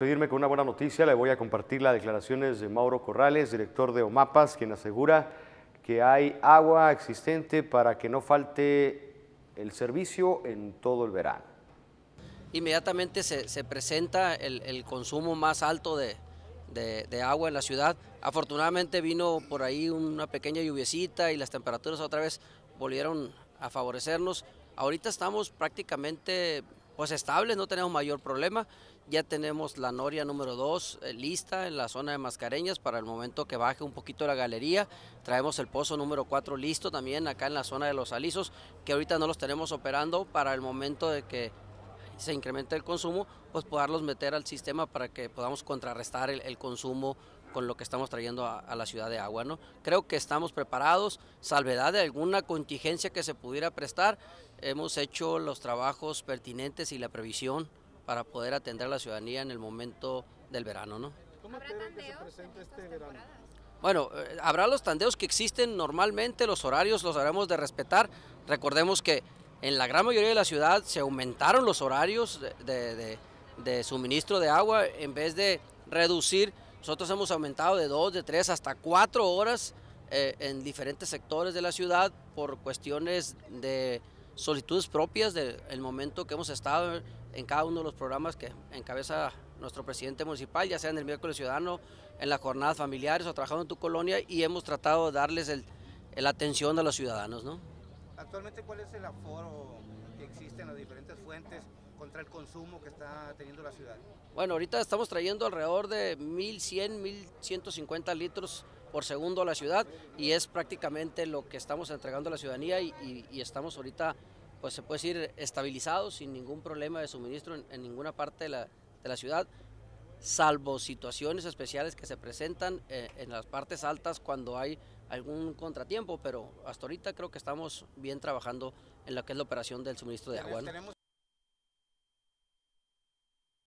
Pedirme con una buena noticia, le voy a compartir las declaraciones de Mauro Corrales, director de OMAPAS, quien asegura que hay agua existente para que no falte el servicio en todo el verano. Inmediatamente se, presenta el, consumo más alto de, de, agua en la ciudad. Afortunadamente vino por ahí una pequeña lluviecita y las temperaturas otra vez volvieron a favorecernos. Ahorita estamos prácticamente pues estable, no tenemos mayor problema. Ya tenemos la noria número 2 eh, lista en la zona de Mascareñas para el momento que baje un poquito la galería. Traemos el pozo número 4 listo también acá en la zona de los alisos, que ahorita no los tenemos operando para el momento de que se incremente el consumo, pues poderlos meter al sistema para que podamos contrarrestar el consumo con lo que estamos trayendo a, la ciudad de Agua. ¿no? Creo que estamos preparados, salvedad de alguna contingencia que se pudiera prestar, hemos hecho los trabajos pertinentes y la previsión para poder atender a la ciudadanía en el momento del verano. ¿Cómo ¿Habrá este Bueno, eh, habrá los tandeos que existen normalmente, los horarios los haremos de respetar. Recordemos que en la gran mayoría de la ciudad se aumentaron los horarios de suministro de agua en vez de reducir nosotros hemos aumentado de dos, de tres, hasta cuatro horas eh, en diferentes sectores de la ciudad por cuestiones de solicitudes propias del momento que hemos estado en cada uno de los programas que encabeza nuestro presidente municipal, ya sea en el miércoles ciudadano, en las jornadas familiares o trabajando en tu colonia y hemos tratado de darles el, la atención a los ciudadanos. ¿no? Actualmente, ¿cuál es el aforo que existe en las diferentes fuentes contra el consumo que está teniendo la ciudad? Bueno, ahorita estamos trayendo alrededor de 1.100, 1.150 litros por segundo a la ciudad y es prácticamente lo que estamos entregando a la ciudadanía y, estamos ahorita, pues se puede decir, estabilizados sin ningún problema de suministro en, ninguna parte de la, de la, ciudad, salvo situaciones especiales que se presentan eh, en las partes altas cuando hay algún contratiempo, pero hasta ahorita creo que estamos bien trabajando en lo que es la operación del suministro de agua.